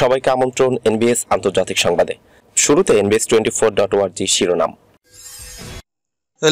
সবাইকে আমন্ত্রণ এনবিএস আন্তর্জাতিক সংবাদে শুরুতে এনবিএস টোয়েন্টি ফোর ডট ওয়ার্জি শিরোনাম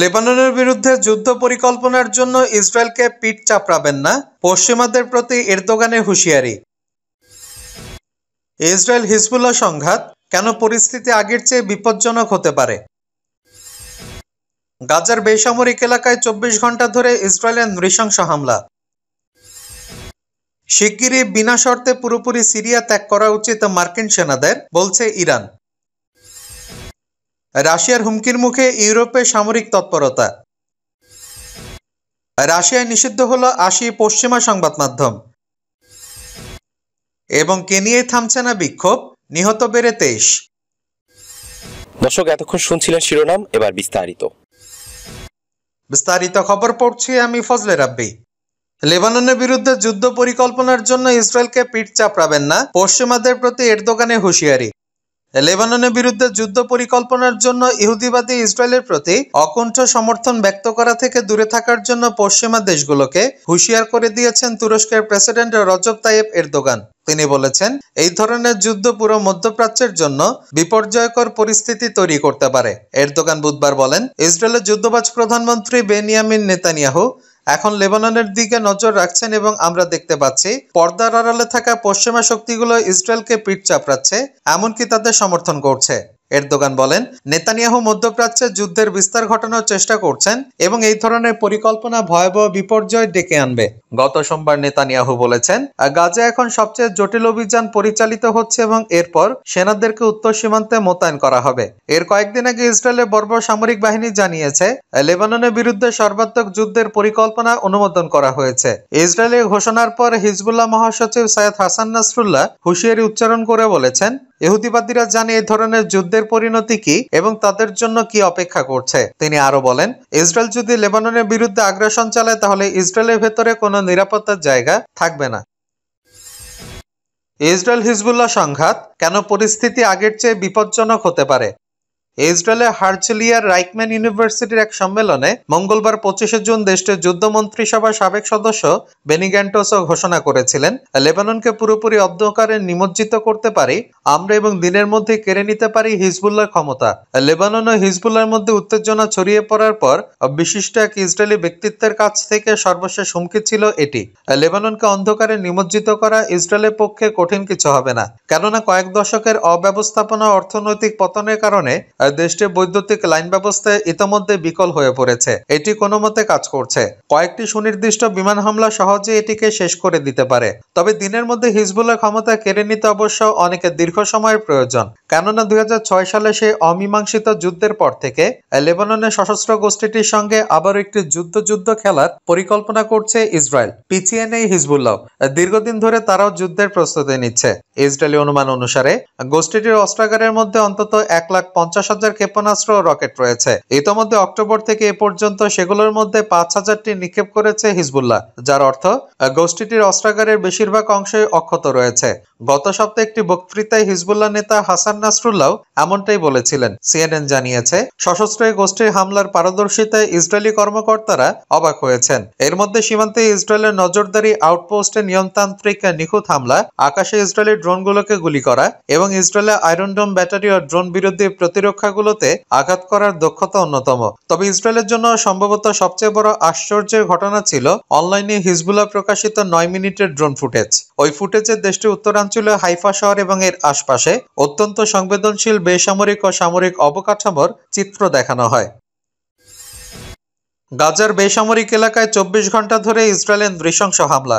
লেবাননের বিরুদ্ধে যুদ্ধ পরিকল্পনার জন্য ইসরায়েলকে পিঠ চাপড়াবেন না পশ্চিমাদের প্রতি এরদোগানের হুঁশিয়ারি ইসরায়েল হিজবুল্লাহ সংঘাত কেন পরিস্থিতি আগের চেয়ে বিপজ্জনক হতে পারে গাজার বেসামরিক এলাকায় চব্বিশ ঘন্টা ধরে ইসরায়েলের নৃশংস হামলা শিগগিরই বিনা শর্তে পুরোপুরি সিরিয়া ত্যাগ করা উচিত মার্কিন সেনাদের বলছে ইরান রাশিয়ার হুমকির মুখে ইউরোপে সামরিক তৎপরতা রাশিয়ায় নিষিদ্ধ হল আশি পশ্চিমা সংবাদ মাধ্যম এবং কেনিয়ে থামছে না বিক্ষোভ নিহত বেড়ে তেইশ দর্শক এতক্ষণ শুনছিলেন শিরোনাম এবার বিস্তারিত বিস্তারিত খবর পড়ছি আমি ফজলে রাব্বি লেবাননের বিরুদ্ধে যুদ্ধ পরিকল্পনার জন্য ইসরায়েলকে পিঠ চাপড়াবেন না পশ্চিমাদের প্রতি এরদোগানে হুঁশিয়ারি লেবাননের বিরুদ্ধে যুদ্ধ পরিকল্পনার জন্য ইহুদিবাদী ইসরায়েলের প্রতি অকুণ্ঠ সমর্থন ব্যক্ত করা থেকে দূরে থাকার জন্য পশ্চিমা দেশগুলোকে হুঁশিয়ার করে দিয়েছেন তুরস্কের প্রেসিডেন্ট রজব তাইয়েব এরদোগান তিনি বলেছেন এই ধরনের যুদ্ধ পুরো মধ্যপ্রাচ্যের জন্য বিপর্যয়কর পরিস্থিতি তৈরি করতে পারে এরদোগান বুধবার বলেন ইসরায়েলের যুদ্ধবাজ প্রধানমন্ত্রী বেনিয়ামিন নেতানিয়াহু এখন লেবাননের দিকে নজর রাখছেন এবং আমরা দেখতে পাচ্ছি পর্দার আড়ালে থাকা পশ্চিমা শক্তিগুলো ইসরায়েলকে পিঠ চাপড়াচ্ছে এমনকি তাদের সমর্থন করছে এরদোগান বলেন নেতানিয়াহু মধ্যপ্রাচ্যের যুদ্ধের বিস্তার ঘটানোর চেষ্টা করছেন এবং এই ধরনের পরিকল্পনা ভয়াবহ বিপর্যয় ডেকে আনবে গত সোমবার নেতানিয়াহু বলেছেন গাজা এখন সবচেয়ে জটিল অভিযান পরিচালিত হচ্ছে এবং এরপর সেনাদেরকে উত্তর সীমান্তে মোতায়েন করা হবে এর কয়েকদিন আগে ইসরায়েলের বর্বর সামরিক বাহিনী জানিয়েছে লেবাননের বিরুদ্ধে সর্বাত্মক যুদ্ধের পরিকল্পনা অনুমোদন করা হয়েছে ইসরায়েলের ঘোষণার পর হিজবুল্লাহ মহাসচিব সৈয়দ হাসান নাসরুল্লাহ হুশিয়ারি উচ্চারণ করে বলেছেন ইহুদিবাদীরা জানে এই ধরনের যুদ্ধের পরিণতি কি এবং তাদের জন্য কি অপেক্ষা করছে তিনি আরো বলেন ইসরায়েল যদি লেবাননের বিরুদ্ধে আগ্রাসন চালায় তাহলে ইসরায়েলের ভেতরে কোনো নিরাপত্তার জায়গা থাকবে না ইসরায়েল হিজবুল্লাহ সংঘাত কেন পরিস্থিতি আগের চেয়ে বিপজ্জনক হতে পারে ইসরায়েলের হার্চেলিয়ার রাইকম্যান ইউনিভার্সিটির এক সম্মেলনে মঙ্গলবার পঁচিশে জুন দেশটির যুদ্ধ মন্ত্রিসভার সাবেক সদস্য বেনিগ্যান্টোসও ঘোষণা করেছিলেন লেবাননকে পুরোপুরি অন্ধকারে নিমজ্জিত করতে পারি আমরা এবং দিনের মধ্যে কেড়ে নিতে পারি হিজবুল্লার ক্ষমতা লেবানন ও হিজবুল্লার মধ্যে উত্তেজনা ছড়িয়ে পড়ার পর বিশিষ্ট এক ইসরায়েলি ব্যক্তিত্বের কাছ থেকে সর্বশেষ হুমকি ছিল এটি লেবাননকে অন্ধকারে নিমজ্জিত করা ইসরায়েলের পক্ষে কঠিন কিছু হবে না কেননা কয়েক দশকের অব্যবস্থাপনা অর্থনৈতিক পতনের কারণে দেশটির বৈদ্যুতিক লাইন ব্যবস্থা ইতিমধ্যে বিকল হয়ে পড়েছে এটি কোনো মতে কাজ করছে কয়েকটি সুনির্দিষ্ট বিমান হামলা সহজে এটিকে শেষ করে দিতে পারে তবে দিনের মধ্যে হিজবুল্লাহ ক্ষমতা কেড়ে নিতে অবশ্য অনেকের দীর্ঘ সময়ের প্রয়োজন কেননা দুই সালে সেই অমীমাংসিত যুদ্ধের পর থেকে লেবাননের সশস্ত্র গোষ্ঠীটির সঙ্গে আবার একটি যুদ্ধ যুদ্ধ খেলার পরিকল্পনা করছে ইসরায়েল পিছিয়ে নেই হিজবুল্লাহ দীর্ঘদিন ধরে তারাও যুদ্ধের প্রস্তুতি নিচ্ছে ইসরায়েলি অনুমান অনুসারে গোষ্ঠীটির অস্ত্রাগারের মধ্যে অন্তত এক লাখ পঞ্চাশ হাজার ক্ষেপণাস্ত্র ও রকেট রয়েছে ইতোমধ্যে অক্টোবর থেকে এ পর্যন্ত সেগুলোর মধ্যে পাঁচ হাজারটি নিক্ষেপ করেছে হিজবুল্লাহ যার অর্থ গোষ্ঠীটির অস্ত্রাগারের বেশিরভাগ অংশই অক্ষত রয়েছে গত সপ্তাহে একটি বক্তৃতায় হিজবুল্লাহ নেতা হাসান নাসরুল্লাহ এমনটাই বলেছিলেন সিএনএন জানিয়েছে সশস্ত্র গোষ্ঠীর হামলার পারদর্শিতায় ইসরায়েলি কর্মকর্তারা অবাক হয়েছেন এর মধ্যে সীমান্তে ইসরায়েলের নজরদারি আউটপোস্টে নিয়মতান্ত্রিক নিখুঁত হামলা আকাশে ইসরায়েলি ড্রোনগুলোকে গুলি করা এবং ইসরায়েলের আয়রনডোম ব্যাটারি ও ড্রোন বিরোধী প্রতিরক্ষাগুলোতে আঘাত করার দক্ষতা অন্যতম তবে ইসরায়েলের জন্য সম্ভবত সবচেয়ে বড় আশ্চর্যের ঘটনা ছিল অনলাইনে হিজবুল্লাহ প্রকাশিত নয় মিনিটের ড্রোন ফুটেজ ওই ফুটেজে দেশটির উত্তরাঞ্চল পূর্বাঞ্চলে হাইফা শহর এবং এর আশপাশে অত্যন্ত সংবেদনশীল বেসামরিক ও সামরিক অবকাঠামোর চিত্র দেখানো হয় গাজার বেসামরিক এলাকায় চব্বিশ ঘন্টা ধরে ইসরায়েলের নৃশংস হামলা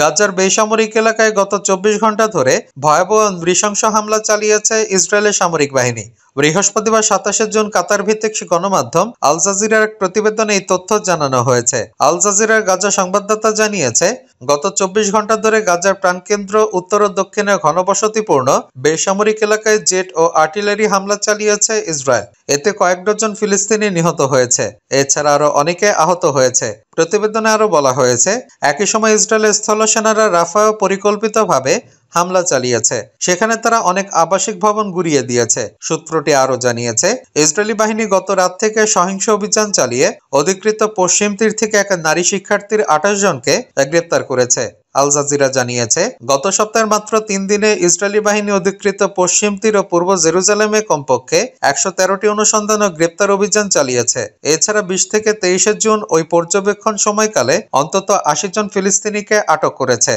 গাজার বেসামরিক এলাকায় গত চব্বিশ ঘন্টা ধরে ভয়াবহ নৃশংস হামলা চালিয়েছে ইসরায়েলের সামরিক বাহিনী বৃহস্পতিবার সাতাশে জুন কাতার ভিত্তিক গণমাধ্যম আল জাজিরার এক প্রতিবেদনে এই তথ্য জানানো হয়েছে আল জাজিরার গাজা সংবাদদাতা জানিয়েছে গত চব্বিশ ঘন্টা ধরে গাজার প্রাণকেন্দ্র উত্তর ও দক্ষিণে ঘনবসতিপূর্ণ বেসামরিক এলাকায় জেট ও আর্টিলারি হামলা চালিয়েছে ইসরায়েল এতে কয়েক ডজন ফিলিস্তিনি নিহত হয়েছে এছাড়া আরো অনেকে আহত হয়েছে প্রতিবেদনে আরো বলা হয়েছে একই সময় ইসরায়েলের স্থলসেনারা রাফায় পরিকল্পিতভাবে হামলা চালিয়েছে সেখানে তারা অনেক আবাসিক ভবন গুড়িয়ে দিয়েছে সূত্রটি আরও জানিয়েছে ইসরায়েলি বাহিনী গত রাত থেকে সহিংস অভিযান চালিয়ে অধিকৃত পশ্চিম তীর থেকে এক নারী শিক্ষার্থীর আঠাশ জনকে গ্রেপ্তার করেছে আল জাজিরা জানিয়েছে গত সপ্তাহের মাত্র তিন দিনে ইসরায়েলি বাহিনী অধিকৃত পশ্চিম তীর ও পূর্ব জেরুজালেমে কমপক্ষে একশো তেরোটি অনুসন্ধান ও গ্রেপ্তার অভিযান চালিয়েছে এছাড়া বিশ থেকে তেইশে জুন ওই পর্যবেক্ষণ সময়কালে অন্তত আশি জন ফিলিস্তিনিকে আটক করেছে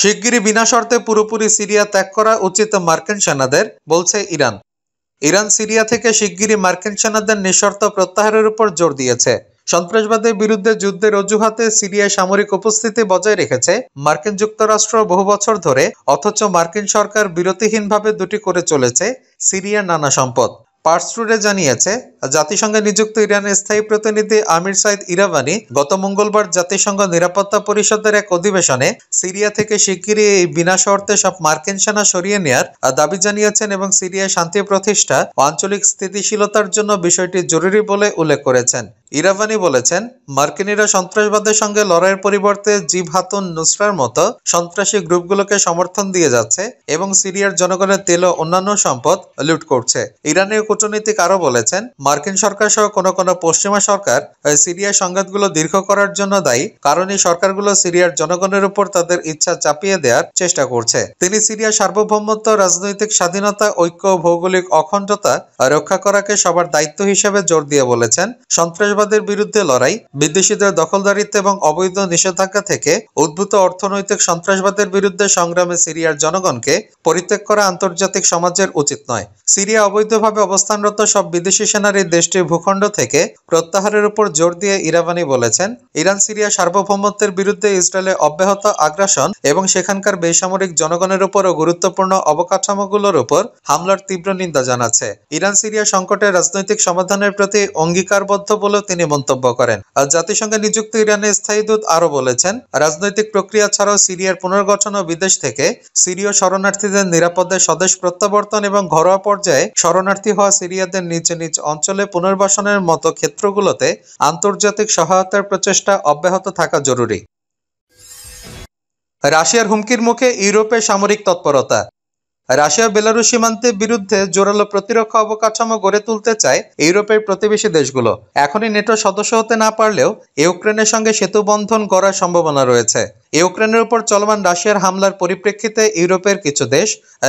শিগগিরই বিনা শর্তে পুরোপুরি সিরিয়া ত্যাগ করা উচিত মার্কিন সেনাদের বলছে ইরান ইরান সিরিয়া থেকে শিগগিরই মার্কিন সেনাদের নিঃশর্ত প্রত্যাহারের উপর জোর দিয়েছে সন্ত্রাসবাদের বিরুদ্ধে যুদ্ধের অজুহাতে সিরিয়ায় সামরিক উপস্থিতি বজায় রেখেছে মার্কিন যুক্তরাষ্ট্র বহু বছর ধরে অথচ মার্কিন সরকার বিরতিহীনভাবে দুটি করে চলেছে সিরিয়ার নানা সম্পদ পার্সটুডে জানিয়েছে জাতিসংঘে নিযুক্ত ইরানের স্থায়ী প্রতিনিধি আমির সাইদ ইরাবানি গত মঙ্গলবার জাতিসংঘ নিরাপত্তা পরিষদের এক অধিবেশনে সিরিয়া থেকে শিগগিরই এই বিনা শর্তে সব মার্কিন সেনা সরিয়ে নেয়ার দাবি জানিয়েছেন এবং সিরিয়ায় শান্তি প্রতিষ্ঠা আঞ্চলিক স্থিতিশীলতার জন্য বিষয়টি জরুরি বলে উল্লেখ করেছেন ইরাভানি বলেছেন মার্কিনিরা সন্ত্রাসবাদের সঙ্গে লড়াইয়ের পরিবর্তে জিভ হাতুন নুসরার মতো সন্ত্রাসী গ্রুপগুলোকে সমর্থন দিয়ে যাচ্ছে এবং সিরিয়ার জনগণের তেল ও অন্যান্য সম্পদ লুট করছে ইরানীয় কূটনীতিক আরও বলেছেন মার্কিন সরকার সহ কোনো কোনো পশ্চিমা সরকার সিরিয়ার সংঘাতগুলো দীর্ঘ করার জন্য দায়ী কারণ এই সরকারগুলো সিরিয়ার জনগণের উপর তাদের ইচ্ছা চাপিয়ে দেওয়ার চেষ্টা করছে তিনি সিরিয়ার সার্বভৌমত্ব রাজনৈতিক স্বাধীনতা ঐক্য ভৌগোলিক অখণ্ডতা রক্ষা করাকে সবার দায়িত্ব হিসেবে জোর দিয়ে বলেছেন সন্ত্রাসবাদ সন্ত্রাসবাদের বিরুদ্ধে লড়াই বিদেশিদের দখলদারিত্ব এবং অবৈধ নিষেধাজ্ঞা থেকে উদ্ভূত অর্থনৈতিক সন্ত্রাসবাদের বিরুদ্ধে সংগ্রামে সিরিয়ার জনগণকে পরিত্যাগ করা আন্তর্জাতিক সমাজের উচিত নয় সিরিয়া অবৈধভাবে অবস্থানরত সব বিদেশি সেনার এই দেশটির ভূখণ্ড থেকে প্রত্যাহারের উপর জোর দিয়ে ইরাবানি বলেছেন ইরান সিরিয়া সার্বভৌমত্বের বিরুদ্ধে ইসরায়েলের অব্যাহত আগ্রাসন এবং সেখানকার বেসামরিক জনগণের উপর ও গুরুত্বপূর্ণ অবকাঠামোগুলোর উপর হামলার তীব্র নিন্দা জানাচ্ছে ইরান সিরিয়া সংকটের রাজনৈতিক সমাধানের প্রতি অঙ্গীকারবদ্ধ বলে তিনি মন্তব্য করেন আর জাতিসংঘে নিযুক্ত ইরানের স্থায়ী দূত আরও বলেছেন রাজনৈতিক প্রক্রিয়া ছাড়াও সিরিয়ার পুনর্গঠন ও বিদেশ থেকে সিরীয় শরণার্থীদের নিরাপদে স্বদেশ প্রত্যাবর্তন এবং ঘরোয়া পর্যায়ে শরণার্থী হওয়া সিরিয়াদের নিজ নিজ অঞ্চলে পুনর্বাসনের মতো ক্ষেত্রগুলোতে আন্তর্জাতিক সহায়তার প্রচেষ্টা অব্যাহত থাকা জরুরি রাশিয়ার হুমকির মুখে ইউরোপে সামরিক তৎপরতা রাশিয়া বেলারুশ সীমান্তের বিরুদ্ধে জোরালো প্রতিরক্ষা অবকাঠামো গড়ে তুলতে চায় ইউরোপের প্রতিবেশী দেশগুলো এখনই নেটো সদস্য হতে না পারলেও ইউক্রেনের সঙ্গে সেতু বন্ধন গড়ার সম্ভাবনা রয়েছে ইউক্রেনের উপর চলমান রাশিয়ার হামলার পরিপ্রেক্ষিতে ইউরোপের কিছু দেশ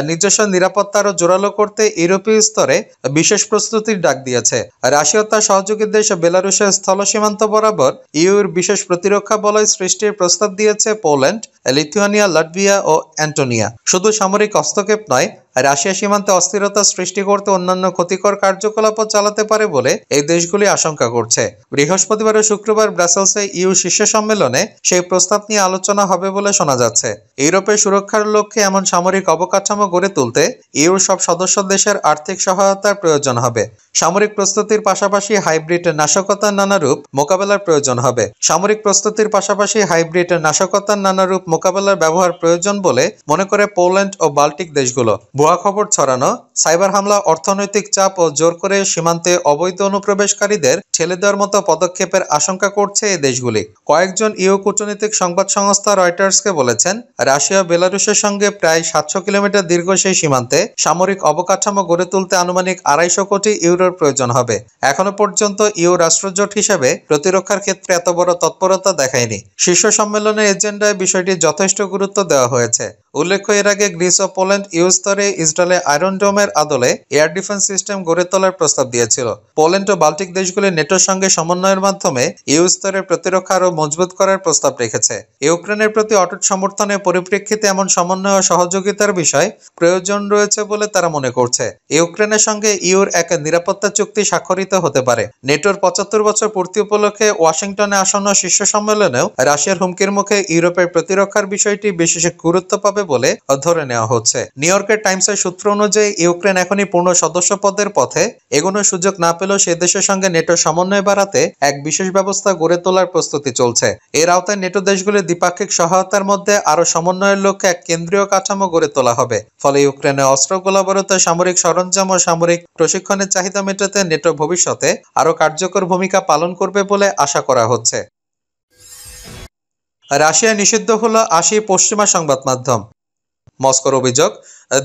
নিজস্ব নিরাপত্তা আরও জোরালো করতে ইউরোপীয় স্তরে বিশেষ প্রস্তুতির ডাক দিয়েছে রাশিয়া তার সহযোগী দেশ বেলারুশের স্থল সীমান্ত বরাবর ইউর বিশেষ প্রতিরক্ষা বলয় সৃষ্টির প্রস্তাব দিয়েছে পোল্যান্ড লিথুয়ানিয়া লাটভিয়া ও অ্যান্টোনিয়া শুধু সামরিক হস্তক্ষেপ nói রাশিয়া সীমান্তে অস্থিরতা সৃষ্টি করতে অন্যান্য ক্ষতিকর কার্যকলাপও চালাতে পারে বলে এই দেশগুলি আশঙ্কা করছে বৃহস্পতিবার ও শুক্রবার ব্রাসেলসে ইউ শীর্ষ সম্মেলনে সেই প্রস্তাব নিয়ে আলোচনা হবে বলে শোনা যাচ্ছে ইউরোপের সুরক্ষার লক্ষ্যে এমন সামরিক অবকাঠামো গড়ে তুলতে ইউর সব সদস্য দেশের আর্থিক সহায়তার প্রয়োজন হবে সামরিক প্রস্তুতির পাশাপাশি হাইব্রিড নাশকতার নানারূপ মোকাবেলার প্রয়োজন হবে সামরিক প্রস্তুতির পাশাপাশি হাইব্রিড নাশকতার নানারূপ মোকাবেলার ব্যবহার প্রয়োজন বলে মনে করে পোল্যান্ড ও বাল্টিক দেশগুলো ভুয়া খবর ছড়ানো সাইবার হামলা অর্থনৈতিক চাপ ও জোর করে সীমান্তে অবৈধ অনুপ্রবেশকারীদের ঠেলে দেওয়ার মতো পদক্ষেপের আশঙ্কা করছে এই দেশগুলি কয়েকজন ইউ কূটনৈতিক সংবাদ সংস্থা রয়টার্সকে বলেছেন রাশিয়া বেলারুশের সঙ্গে প্রায় সাতশো কিলোমিটার দীর্ঘ সেই সীমান্তে সামরিক অবকাঠামো গড়ে তুলতে আনুমানিক আড়াইশো কোটি ইউরোর প্রয়োজন হবে এখনো পর্যন্ত ইউ রাষ্ট্রজোট হিসেবে প্রতিরক্ষার ক্ষেত্রে এত বড় তৎপরতা দেখায়নি শীর্ষ সম্মেলনের এজেন্ডায় বিষয়টি যথেষ্ট গুরুত্ব দেওয়া হয়েছে উল্লেখ্য এর আগে গ্রিস ও পোল্যান্ড ইউ স্তরে ইসরায়েলে আয়রন ডোমের আদলে এয়ার ডিফেন্স সিস্টেম গড়ে তোলার প্রস্তাব দিয়েছিল পোল্যান্ড ও বাল্টিক দেশগুলি নেটোর সঙ্গে সমন্বয়ের মাধ্যমে ইউ স্তরের প্রতিরক্ষা আরও মজবুত করার প্রস্তাব রেখেছে ইউক্রেনের প্রতি অটুট সমর্থনের পরিপ্রেক্ষিতে এমন সমন্বয় ও সহযোগিতার বিষয় প্রয়োজন রয়েছে বলে তারা মনে করছে ইউক্রেনের সঙ্গে ইউর এক নিরাপত্তা চুক্তি স্বাক্ষরিত হতে পারে নেটোর পঁচাত্তর বছর পূর্তি উপলক্ষে ওয়াশিংটনে আসন্ন শীর্ষ সম্মেলনেও রাশিয়ার হুমকির মুখে ইউরোপের প্রতিরক্ষার বিষয়টি বিশেষ গুরুত্ব পাবে বলে ধরে নেওয়া হচ্ছে নিউ ইয়র্কের টাইমস টাইমসের সূত্র অনুযায়ী ইউক্রেন এখনই পূর্ণ সদস্য পদের পথে এগোনোর সুযোগ না পেলেও সে দেশের সঙ্গে নেটোর সমন্বয় বাড়াতে এক বিশেষ ব্যবস্থা গড়ে তোলার প্রস্তুতি চলছে এর আওতায় নেটো দেশগুলির দ্বিপাক্ষিক সহায়তার মধ্যে আরও সমন্বয়ের লক্ষ্যে এক কেন্দ্রীয় কাঠামো গড়ে তোলা হবে ফলে ইউক্রেনে অস্ত্র গোলাবরত সামরিক সরঞ্জাম ও সামরিক প্রশিক্ষণের চাহিদা মেটাতে নেটো ভবিষ্যতে আরও কার্যকর ভূমিকা পালন করবে বলে আশা করা হচ্ছে রাশিয়া নিষিদ্ধ হল আশি পশ্চিমা সংবাদ মাধ্যম মস্কোর অভিযোগ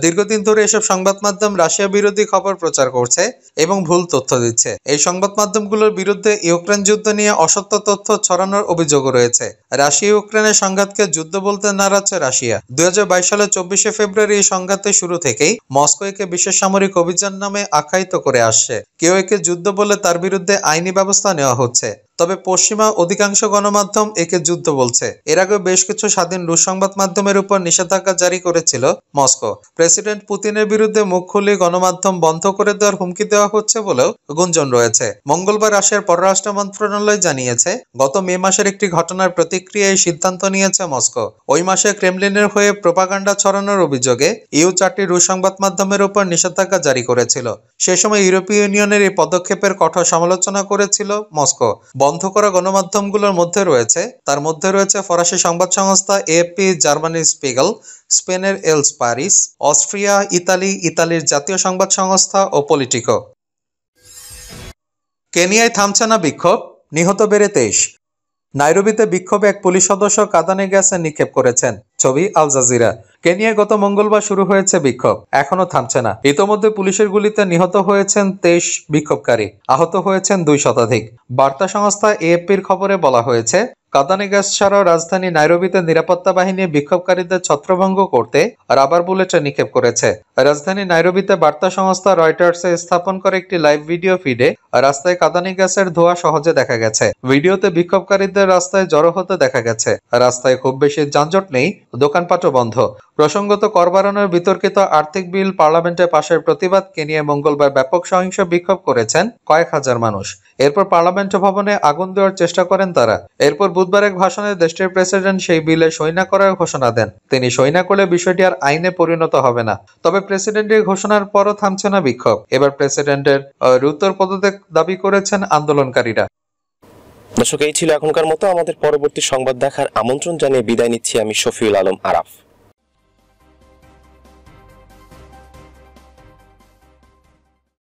দীর্ঘদিন ধরে এসব সংবাদ মাধ্যম রাশিয়া বিরোধী খবর প্রচার করছে এবং ভুল তথ্য দিচ্ছে এই সংবাদ মাধ্যমগুলোর বিরুদ্ধে ইউক্রেন যুদ্ধ নিয়ে অসত্য তথ্য ছড়ানোর অভিযোগ রয়েছে রাশিয়া ইউক্রেনের সংঘাতকে যুদ্ধ বলতে নাড়াচ্ছে রাশিয়া দুই হাজার সালে চব্বিশে ফেব্রুয়ারি এই সংঘাতের শুরু থেকেই মস্কো একে বিশেষ সামরিক অভিযান নামে আখ্যায়িত করে আসছে কেউ একে যুদ্ধ বলে তার বিরুদ্ধে আইনি ব্যবস্থা নেওয়া হচ্ছে তবে পশ্চিমা অধিকাংশ গণমাধ্যম একে যুদ্ধ বলছে এর আগে বেশ কিছু স্বাধীন রুশ সংবাদ মাধ্যমের উপর নিষেধাজ্ঞা জারি করেছিল মস্কো প্রেসিডেন্ট পুতিনের বিরুদ্ধে মুখ খুলে গণমাধ্যম বন্ধ করে দেওয়ার হুমকি দেওয়া হচ্ছে বলেও গুঞ্জন রয়েছে মঙ্গলবার রাশিয়ার পররাষ্ট্র মন্ত্রণালয় জানিয়েছে গত মে মাসের একটি ঘটনার প্রতিক্রিয়ায় সিদ্ধান্ত নিয়েছে মস্কো ওই মাসে ক্রেমলিনের হয়ে প্রোপাগান্ডা ছড়ানোর অভিযোগে ইউ চারটি রুশ সংবাদ মাধ্যমের উপর নিষেধাজ্ঞা জারি করেছিল সে সময় ইউরোপীয় ইউনিয়নের এই পদক্ষেপের কঠোর সমালোচনা করেছিল মস্কো বন্ধ করা গণমাধ্যমগুলোর মধ্যে রয়েছে তার মধ্যে রয়েছে ফরাসি সংবাদ সংস্থা এপি জার্মানি স্পিগল স্পেনের এলস প্যারিস অস্ট্রিয়া ইতালি ইতালির জাতীয় সংবাদ সংস্থা ও পলিটিকো কেনিয়ায় থামছে না বিক্ষোভ নিহত বেড়ে তেইশ নাইরোবিতে বিক্ষোভে এক পুলিশ সদস্য কাদানে গ্যাসে নিক্ষেপ করেছেন ছবি আল জাজিরা কেনিয়ায় গত মঙ্গলবার শুরু হয়েছে বিক্ষোভ এখনো থামছে না ইতোমধ্যে পুলিশের গুলিতে নিহত হয়েছেন তেইশ বিক্ষোভকারী আহত হয়েছেন দুই শতাধিক বার্তা সংস্থা এএফপির খবরে বলা হয়েছে কাদানি গ্যাস ছাড়াও রাজধানী নাইরোবিতে নিরাপত্তা বাহিনী বিক্ষোভকারীদের ছত্রভঙ্গ করতে রাবার বুলেটে নিক্ষেপ করেছে রাজধানী নাইরোবিতে বার্তা সংস্থা রয়টার্স স্থাপন করে একটি লাইভ ভিডিও ফিডে রাস্তায় কাদানি গ্যাসের ধোয়া সহজে দেখা গেছে ভিডিওতে বিক্ষোভকারীদের রাস্তায় জড়ো হতে দেখা গেছে রাস্তায় খুব বেশি যানজট নেই দোকানপাটও বন্ধ প্রসঙ্গত কর বাড়ানোর বিতর্কিত আর্থিক বিল পার্লামেন্টে পাশের প্রতিবাদকে নিয়ে মঙ্গলবার ব্যাপক সহিংস বিক্ষোভ করেছেন কয়েক হাজার মানুষ এরপর পার্লামেন্ট ভবনে আগুন দেওয়ার চেষ্টা করেন তারা এরপর বুধবার এক ভাষণে দেশটির প্রেসিডেন্ট সেই বিলে সই না করার ঘোষণা দেন তিনি সই না করলে বিষয়টি আর আইনে পরিণত হবে না তবে প্রেসিডেন্টের ঘোষণার পরও থামছে না বিক্ষোভ এবার প্রেসিডেন্টের রুত্তর পদত্যাগ দাবি করেছেন আন্দোলনকারীরা দর্শক এই ছিল এখনকার মতো আমাদের পরবর্তী সংবাদ দেখার আমন্ত্রণ জানিয়ে বিদায় নিচ্ছি আমি শফিউল আলম আরাফ